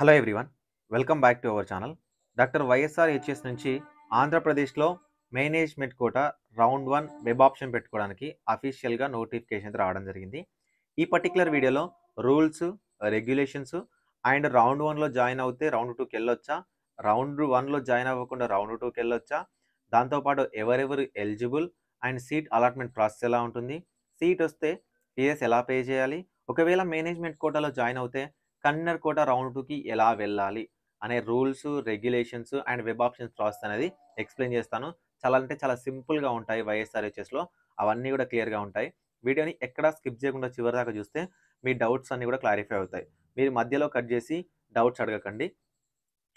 hello everyone welcome back to our channel doctor YSR HS నుంచి ఆంధ్రప్రదేశ్లో management quota round one web option పెట్టుకోవడానికి అఫీషియల్గా notification రావడం జరిగింది ఈ పర్టికులర్ వీడియోలో రూల్స్ రెగ్యులేషన్స్ అండ్ రౌండ్ వన్లో జాయిన్ అవుతే రౌండ్ టూకి వెళ్ళొచ్చా రౌండ్ వన్లో జాయిన్ అవ్వకుండా రౌండ్ టూకి వెళ్ళొచ్చా దాంతోపాటు ఎవరెవరు eligible and seat allotment process ఎలా ఉంటుంది సీట్ వస్తే పిఎస్ ఎలా పే చేయాలి ఒకవేళ మేనేజ్మెంట్ కోటాలో జాయిన్ అవుతే కోట రౌండ్ టూకి ఎలా వెళ్ళాలి అనే rules regulations and web options process అనేది ఎక్స్ప్లెయిన్ చేస్తాను చాలా అంటే చాలా సింపుల్గా ఉంటాయి హెచ్ఎస్లో అవన్నీ కూడా క్లియర్గా ఉంటాయి వీడియోని ఎక్కడా స్కిప్ చేయకుండా చివరి దాకా చూస్తే మీ డౌట్స్ అన్నీ కూడా క్లారిఫై అవుతాయి మీరు మధ్యలో కట్ చేసి డౌట్స్ అడగకండి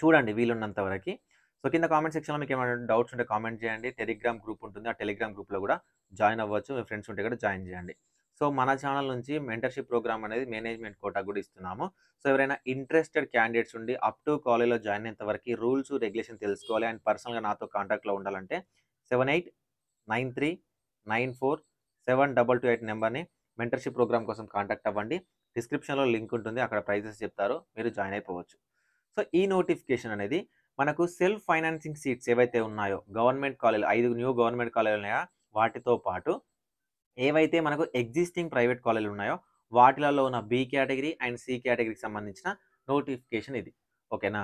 చూడండి వీలున్నంత వరకు సో కింద కామెంట్ సెక్షన్లో మీకు ఏమైనా డౌట్స్ ఉంటే కామెంట్ చేయండి టెలిగ్రామ్ గ్రూప్ ఉంటుంది ఆ టెలిగ్రామ్ గ్రూప్లో కూడా జాయిన్ అవ్వచ్చు మీ ఫ్రెండ్స్ ఉంటే కూడా జాయిన్ చేయండి సో మన ఛానల్ నుంచి మెంటర్షిప్ ప్రోగ్రామ్ అనేది మేనేజ్మెంట్ కోటా కూడా ఇస్తున్నాము సో ఎవరైనా ఇంట్రెస్టెడ్ క్యాండిడేట్స్ ఉండి అప్ టు కాలేజ్లో జాయిన్ అయ్యేంత వరకు రూల్స్ రెగ్యులేషన్ తెలుసుకోవాలి అండ్ పర్సనల్గా నాతో కాంటాక్ట్లో ఉండాలంటే seven eight nine three nine four seven double two eight నెంబర్ని మెంటర్షిప్ ప్రోగ్రామ్ కోసం కాంటాక్ట్ అవ్వండి డిస్క్రిప్షన్లో లింక్ ఉంటుంది అక్కడ ప్రైజెస్ చెప్తారు మీరు జాయిన్ అయిపోవచ్చు సో ఈ నోటిఫికేషన్ అనేది మనకు సెల్ఫ్ ఫైనాన్సింగ్ సీట్స్ ఏవైతే ఉన్నాయో గవర్నమెంట్ కాలేజ్ ఐదు న్యూ గవర్నమెంట్ కాలేజీలు ఉన్నాయా వాటితో పాటు ఏవైతే మనకు ఎగ్జిస్టింగ్ ప్రైవేట్ కాలేజీలు ఉన్నాయో వాటిలలో ఉన్న బి కేటగిరీ అండ్ సి కేటగిరీకి సంబంధించిన నోటిఫికేషన్ ఇది ఓకేనా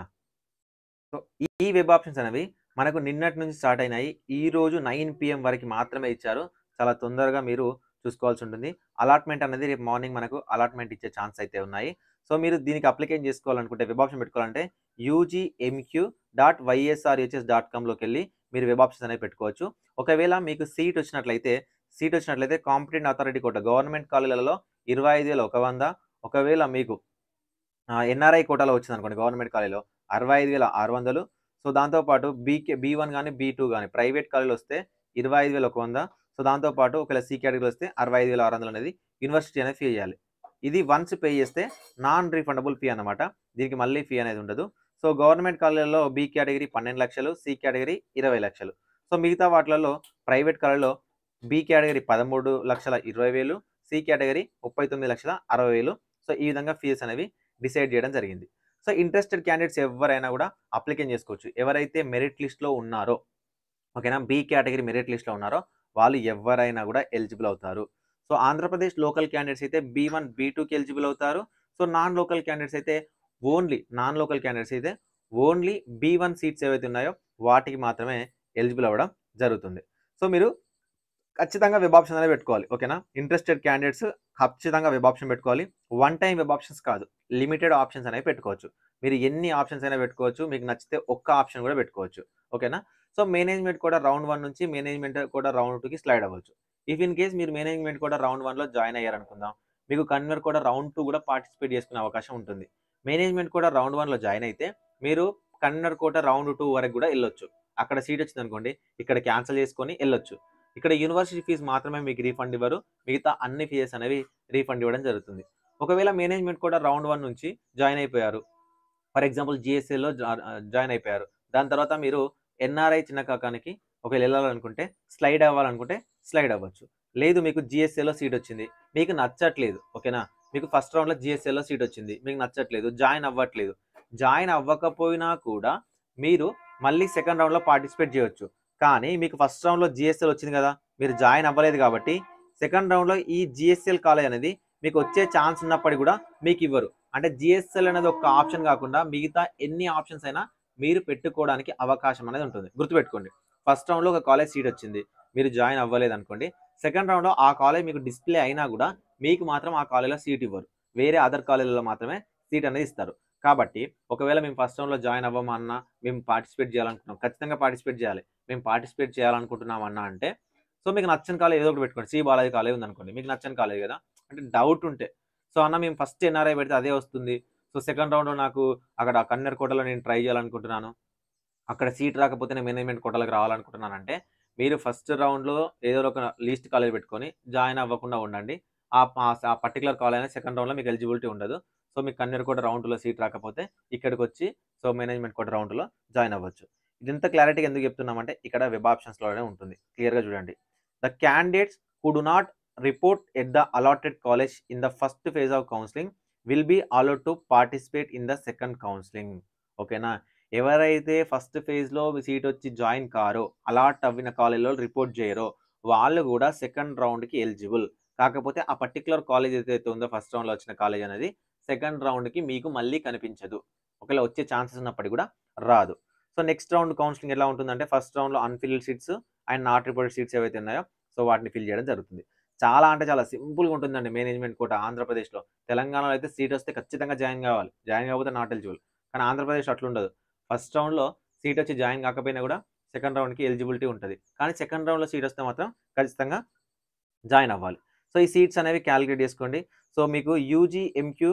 సో ఈ వెబ్ ఆప్షన్స్ అనేవి మనకు నిన్నటి నుంచి స్టార్ట్ అయినాయి ఈ రోజు నైన్ పిఎం వరకు మాత్రమే ఇచ్చారు చాలా తొందరగా మీరు చూసుకోవాల్సి ఉంటుంది అలాట్మెంట్ అనేది రేపు మార్నింగ్ మనకు అలాట్మెంట్ ఇచ్చే ఛాన్స్ అయితే ఉన్నాయి సో మీరు దీనికి అప్లికేషన్ చేసుకోవాలనుకుంటే వెబ్ ఆప్షన్ పెట్టుకోవాలంటే యూజీఎంక్యూ డాట్ వైఎస్ఆర్హెచ్ఎస్ డాట్ కామ్లోకి వెళ్ళి మీరు వెబ్ ఆప్షన్స్ అనేవి పెట్టుకోవచ్చు ఒకవేళ మీకు సీట్ వచ్చినట్లయితే సీట్ వచ్చినట్లయితే కాంపిటెంట్ అథారిటీ కోట గవర్నమెంట్ కాలేజీలలో ఇరవై ఐదు వేల ఒక వంద ఒకవేళ మీకు ఎన్ఆర్ఐ కోటాలో వచ్చింది అనుకోండి గవర్నమెంట్ కాలేజీలో అరవై ఐదు వేల ఆరు వందలు సో దాంతోపాటు బీకే బీ వన్ కానీ బీ టూ కానీ ప్రైవేట్ కాలేజీలు వస్తే ఇరవై ఐదు వేల ఒక వంద సో దాంతోపాటు ఒకవేళ సీ కేటగిరీలు వస్తే అరవై ఐదు వేల ఆరు వందలు అనేది యూనివర్సిటీ అనేది ఫీ చేయాలి ఇది వన్స్ పే చేస్తే నాన్ రీఫండబుల్ ఫీ అనమాట దీనికి మళ్ళీ ఫీ అనేది ఉండదు సో గవర్నమెంట్ కాలేజీలో బీ కేటగిరీ పన్నెండు లక్షలు సి కేటగిరీ ఇరవై లక్షలు సో మిగతా వాటిలలో ప్రైవేట్ కాలేజీలో బి కేటగిరీ పదమూడు లక్షల ఇరవై వేలు సి కేటగిరీ ముప్పై తొమ్మిది లక్షల అరవై వేలు సో ఈ విధంగా ఫీజు అనేవి డిసైడ్ చేయడం జరిగింది సో ఇంట్రెస్టెడ్ క్యాండిడేట్స్ ఎవరైనా కూడా అప్లికేషన్ చేసుకోవచ్చు ఎవరైతే మెరిట్ లిస్ట్లో ఉన్నారో ఓకేనా బి కేటగిరీ మెరిట్ లిస్ట్లో ఉన్నారో వాళ్ళు ఎవరైనా కూడా ఎలిజిబుల్ అవుతారు సో ఆంధ్రప్రదేశ్ లోకల్ క్యాండిడేట్స్ అయితే బీ వన్ బీ టూకి ఎలిజిబుల్ అవుతారు సో నాన్ లోకల్ క్యాండిడేట్స్ అయితే ఓన్లీ నాన్ లోకల్ క్యాండిడేట్స్ అయితే ఓన్లీ బీ వన్ సీట్స్ ఏవైతే ఉన్నాయో వాటికి మాత్రమే ఎలిజిబుల్ అవ్వడం జరుగుతుంది సో మీరు ఖచ్చితంగా వెబ్ ఆప్షన్ అనేది పెట్టుకోవాలి ఓకేనా ఇంట్రెస్టెడ్ క్యాండిడేట్స్ ఖచ్చితంగా వెబ్ ఆప్షన్ పెట్టుకోవాలి వన్ టైం వెబ్ ఆప్షన్స్ కాదు లిమిటెడ్ ఆప్షన్స్ అనేవి పెట్టుకోవచ్చు మీరు ఎన్ని ఆప్షన్స్ అయినా పెట్టుకోవచ్చు మీకు నచ్చితే ఒక్క ఆప్షన్ కూడా పెట్టుకోవచ్చు ఓకేనా సో మేనేజ్మెంట్ కూడా రౌండ్ వన్ నుంచి మేనేజ్మెంట్ కూడా రౌండ్ టూకి స్లైడ్ అవ్వచ్చు ఇఫ్ ఇన్ కేస్ మీరు మేనేజ్మెంట్ కూడా రౌండ్ వన్లో జాయిన్ అయ్యారనుకుందాం మీకు కన్వర్ కూడా రౌండ్ టూ కూడా పార్టిసిపేట్ చేసుకునే అవకాశం ఉంటుంది మేనేజ్మెంట్ కూడా రౌండ్ వన్లో జాయిన్ అయితే మీరు కన్వీనర్ కోట రౌండ్ టూ వరకు కూడా వెళ్ళొచ్చు అక్కడ సీట్ వచ్చింది అనుకోండి ఇక్కడ క్యాన్సిల్ చేసుకొని వెళ్ళొచ్చు ఇక్కడ యూనివర్సిటీ ఫీజు మాత్రమే మీకు రీఫండ్ ఇవ్వరు మిగతా అన్ని ఫీజెస్ అనేవి రీఫండ్ ఇవ్వడం జరుగుతుంది ఒకవేళ మేనేజ్మెంట్ కూడా రౌండ్ వన్ నుంచి జాయిన్ అయిపోయారు ఫర్ ఎగ్జాంపుల్ జిఎస్ఏలో జాయిన్ అయిపోయారు దాని తర్వాత మీరు ఎన్ఆర్ఐ చిన్న కాకానికి ఒకవేళ వెళ్ళాలనుకుంటే స్లైడ్ అవ్వాలనుకుంటే స్లైడ్ అవ్వచ్చు లేదు మీకు జిఎస్ఏలో సీట్ వచ్చింది మీకు నచ్చట్లేదు ఓకేనా మీకు ఫస్ట్ రౌండ్లో జిఎస్ఏలో సీట్ వచ్చింది మీకు నచ్చట్లేదు జాయిన్ అవ్వట్లేదు జాయిన్ అవ్వకపోయినా కూడా మీరు మళ్ళీ సెకండ్ రౌండ్లో పార్టిసిపేట్ చేయవచ్చు కానీ మీకు ఫస్ట్ రౌండ్లో జిఎస్ఎల్ వచ్చింది కదా మీరు జాయిన్ అవ్వలేదు కాబట్టి సెకండ్ రౌండ్లో ఈ జిఎస్ఎల్ కాలేజ్ అనేది మీకు వచ్చే ఛాన్స్ ఉన్నప్పటికీ కూడా మీకు ఇవ్వరు అంటే జిఎస్ఎల్ అనేది ఒక ఆప్షన్ కాకుండా మిగతా ఎన్ని ఆప్షన్స్ అయినా మీరు పెట్టుకోవడానికి అవకాశం అనేది ఉంటుంది గుర్తుపెట్టుకోండి ఫస్ట్ రౌండ్లో ఒక కాలేజ్ సీట్ వచ్చింది మీరు జాయిన్ అవ్వలేదు అనుకోండి సెకండ్ రౌండ్లో ఆ కాలేజ్ మీకు డిస్ప్లే అయినా కూడా మీకు మాత్రం ఆ కాలేజ్లో సీట్ ఇవ్వరు వేరే అదర్ కాలేజ్లో మాత్రమే సీట్ అనేది ఇస్తారు కాబట్టి ఒకవేళ మేము ఫస్ట్ రౌండ్లో జాయిన్ అవ్వమన్నా మేము పార్టిసిపేట్ చేయాలనుకుంటున్నాం ఖచ్చితంగా పార్టిసిపేట్ చేయాలి మేము పార్టిసిపేట్ చేయాలనుకుంటున్నాం అన్నా అంటే సో మీకు నచ్చని కాలేజ్ ఏదో ఒకటి పెట్టుకోండి సి బాలాజీ కాలేజ్ ఉందనుకోండి మీకు నచ్చని కాలేజ్ కదా అంటే డౌట్ ఉంటే సో అన్న మేము ఫస్ట్ ఎన్ఆర్ఐ పెడితే అదే వస్తుంది సో సెకండ్ రౌండ్లో నాకు అక్కడ కన్నర్ కోటలో నేను ట్రై చేయాలనుకుంటున్నాను అక్కడ సీట్ రాకపోతే నేను మేనేజ్మెంట్ కోటలకు అంటే మీరు ఫస్ట్ రౌండ్లో ఏదో ఒక లీస్ట్ కాలేజ్ పెట్టుకొని జాయిన్ అవ్వకుండా ఉండండి ఆ పర్టికులర్ కాలేజ్ సెకండ్ రౌండ్లో మీకు ఎలిజిబిలిటీ ఉండదు సో మీకు కన్నీరు కూడా రౌండ్లో సీట్ రాకపోతే ఇక్కడికి వచ్చి సో మేనేజ్మెంట్ కూడా రౌండ్లో జాయిన్ అవ్వచ్చు ఇంత క్లారిటీగా ఎందుకు చెప్తున్నామంటే ఇక్కడ వెబ్ ఆప్షన్స్లోనే ఉంటుంది క్లియర్గా చూడండి the candidates who do not report at the allotted college in the first phase of counselling will be allowed to participate in the second counselling ఓకేనా ఎవరైతే ఫస్ట్ ఫేజ్లో సీట్ వచ్చి జాయిన్ కారో అలాట్ అవ్విన కాలేజీలో రిపోర్ట్ చేయరో వాళ్ళు కూడా సెకండ్ రౌండ్కి ఎలిజిబుల్ కాకపోతే ఆ particular college ఏదైతే ఉందో ఫస్ట్ రౌండ్లో వచ్చిన కాలేజ్ అనేది సెకండ్ రౌండ్కి మీకు మళ్ళీ కనిపించదు ఒకవేళ వచ్చే ఛాన్సెస్ ఉన్నప్పటికీ కూడా రాదు సో నెక్స్ట్ రౌండ్ కౌన్సిలింగ్ ఎలా ఉంటుందంటే ఫస్ట్ రౌండ్లో unfilled seats and not reported seats ఏవైతే ఉన్నాయో సో వాటిని ఫిల్ చేయడం జరుగుతుంది చాలా అంటే చాలా సింపుల్గా ఉంటుందండి మేనేజ్మెంట్ కోట ఆంధ్రప్రదేశ్లో తెలంగాణలో అయితే సీట్ వస్తే ఖచ్చితంగా జాయిన్ కావాలి జాయిన్ కాకపోతే నాట్ ఎలిజిబుల్ కానీ ఆంధ్రప్రదేశ్ అట్లుండదు ఫస్ట్ రౌండ్లో సీట్ వచ్చి జాయిన్ కాకపోయినా కూడా సెకండ్ రౌండ్కి ఎలిజిబిలిటీ ఉంటుంది కానీ సెకండ్ రౌండ్లో సీట్ వస్తే మాత్రం ఖచ్చితంగా జాయిన్ అవ్వాలి సో ఈ సీట్స్ అనేవి క్యాలిక్యులేట్ చేసుకోండి సో మీకు UG MQ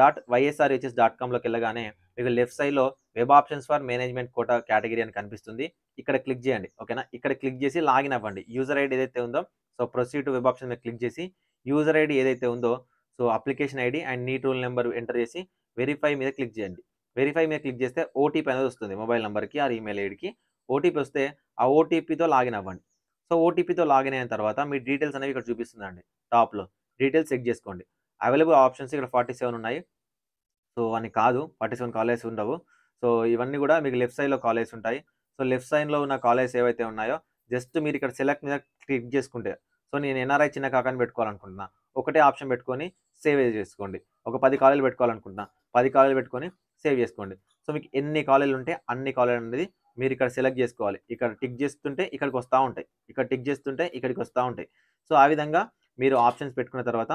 dot YSRHS dot కామ్లోకి వెళ్ళగానే మీకు లెఫ్ట్ సైడ్లో web options for management quota category అని కనిపిస్తుంది ఇక్కడ క్లిక్ చేయండి ఓకేనా ఇక్కడ క్లిక్ చేసి లాగిన్ అవ్వండి యూజర్ ఐడి ఏదైతే ఉందో so proceed to web option మీద క్లిక్ చేసి యూజర్ ఐడి ఏదైతే ఉందో so application ID and NEET roll number enter చేసి వెరిఫై మీద క్లిక్ చేయండి వెరిఫై మీద క్లిక్ చేస్తే ఓటీపీ అనేది వస్తుంది మొబైల్ నెంబర్కి ఆ ఈమెయిల్ ఐడికి ఓటీపీ వస్తే ఆ ఓటీపీతో లాగిన్ అవ్వండి సో ఓటీపీతో లాగిన్ అయిన తర్వాత మీ డీటెయిల్స్ అనేవి ఇక్కడ చూపిస్తుందండి టాప్లో డీటెయిల్స్ చెక్ చేసుకోండి అవైలబుల్ ఆప్షన్స్ ఇక్కడ ఫార్టీ సెవెన్ ఉన్నాయి సో అని కాదు ఫార్టీ సెవెన్ కాలేజెస్ ఉండవు సో ఇవన్నీ కూడా మీకు లెఫ్ట్ సైడ్లో కాలేజెస్ ఉంటాయి సో లెఫ్ట్ సైడ్లో ఉన్న కాలేజెస్ ఏవైతే ఉన్నాయో జస్ట్ మీరు ఇక్కడ సెలెక్ట్ మీద క్లిక్ చేసుకుంటే సో నేను ఎన్ఆర్ఐ చిన్న కాకని పెట్టుకోవాలనుకుంటున్నా ఒకటే ఆప్షన్ పెట్టుకొని సేవ్ చేసుకోండి ఒక పది కాలేజీలు పెట్టుకోవాలనుకుంటున్నా పది కాలేజీలు పెట్టుకొని సేవ్ చేసుకోండి సో మీకు ఎన్ని కాలేజీలు ఉంటే అన్ని కాలేజీలు అనేది మీరు ఇక్కడ సెలెక్ట్ చేసుకోవాలి ఇక్కడ టిక్ చేస్తుంటే ఇక్కడికి వస్తూ ఉంటాయి ఇక్కడ టిక్ చేస్తుంటే ఇక్కడికి వస్తూ ఉంటాయి సో ఆ విధంగా మీరు ఆప్షన్స్ పెట్టుకున్న తర్వాత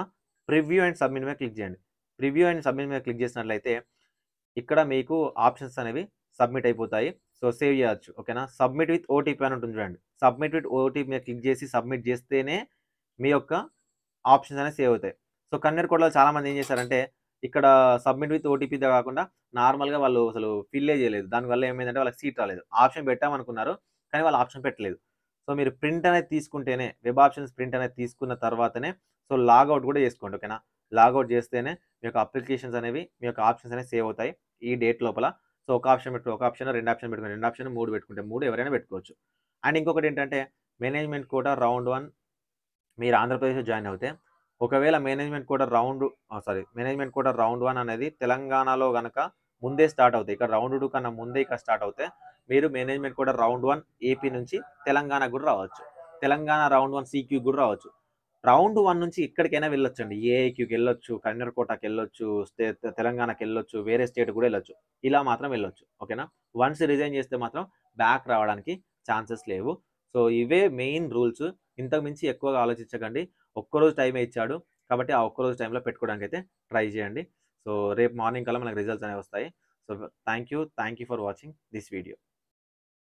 ప్రివ్యూ అండ్ సబ్మిట్ మీద క్లిక్ చేయండి ప్రివ్యూ అండ్ సబ్మిట్ మీద క్లిక్ చేసినట్లయితే ఇక్కడ మీకు ఆప్షన్స్ అనేవి సబ్మిట్ అయిపోతాయి సో సేవ్ చేయొచ్చు ఓకేనా సబ్మిట్ విత్ ఓటీపీ అని ఉంటుంది చూడండి సబ్మిట్ విత్ ఓటీపీ మీద క్లిక్ చేసి సబ్మిట్ చేస్తేనే మీ యొక్క ఆప్షన్స్ అనేవి సేవ్ అవుతాయి సో కన్నీరు కోడలో చాలామంది ఏం చేశారంటే ఇక్కడ సబ్మిట్ విత్ ఓటీపీతో కాకుండా నార్మల్గా వాళ్ళు అసలు ఫిల్లే చేయలేదు దానివల్ల ఏమైందంటే వాళ్ళకి సీట్ రాలేదు ఆప్షన్ పెట్టామనుకున్నారు కానీ వాళ్ళు ఆప్షన్ పెట్టలేదు సో మీరు ప్రింట్ అనేది తీసుకుంటేనే వెబ్ ఆప్షన్స్ ప్రింట్ అనేది తీసుకున్న తర్వాతనే సో లాగౌట్ కూడా చేసుకోండి ఓకేనా లాగౌట్ చేస్తేనే మీ యొక్క అప్లికేషన్స్ అనేవి మీ యొక్క ఆప్షన్స్ అనేవి సేవ్ అవుతాయి ఈ డేట్ లోపల సో ఒక ఆప్షన్ పెట్టుకో ఒక ఆప్షన్ రెండు ఆప్షన్ పెట్టుకుని రెండు ఆప్షన్ మూడు పెట్టుకుంటే మూడు ఎవరైనా పెట్టుకోవచ్చు అండ్ ఇంకొకటి ఏంటంటే మేనేజ్మెంట్ కూడా రౌండ్ వన్ మీరు ఆంధ్రప్రదేశ్లో జాయిన్ అవుతే ఒకవేళ మేనేజ్మెంట్ కూడా రౌండ్ సారీ మేనేజ్మెంట్ కూడా రౌండ్ వన్ అనేది తెలంగాణలో కనుక ముందే స్టార్ట్ అవుతాయి ఇక్కడ రౌండ్ టూ కన్నా ముందే ఇక్కడ స్టార్ట్ అవుతే మీరు మేనేజ్మెంట్ కూడా రౌండ్ వన్ ఏపీ నుంచి తెలంగాణ కూడా రావచ్చు తెలంగాణ రౌండ్ వన్ సీక్యూ కూడా రావచ్చు రౌండ్ వన్ నుంచి ఇక్కడికైనా అండి ఏఐక్యూకి వెళ్ళొచ్చు కన్నెరకోటకి వెళ్ళొచ్చు తెలంగాణకి వెళ్ళొచ్చు వేరే స్టేట్ కూడా వెళ్ళొచ్చు ఇలా మాత్రం వెళ్ళొచ్చు ఓకేనా వన్స్ రిజైన్ చేస్తే మాత్రం బ్యాక్ రావడానికి ఛాన్సెస్ లేవు సో ఇవే మెయిన్ రూల్స్ ఇంతకు మించి ఎక్కువగా ఆలోచించకండి ఒక్కరోజు టైమే ఇచ్చాడు కాబట్టి ఆ ఒక్కరోజు టైంలో పెట్టుకోవడానికి అయితే ట్రై చేయండి సో రేపు మార్నింగ్ కల్లా మనకు రిజల్ట్స్ అనేవి వస్తాయి so thank you thank you for watching this video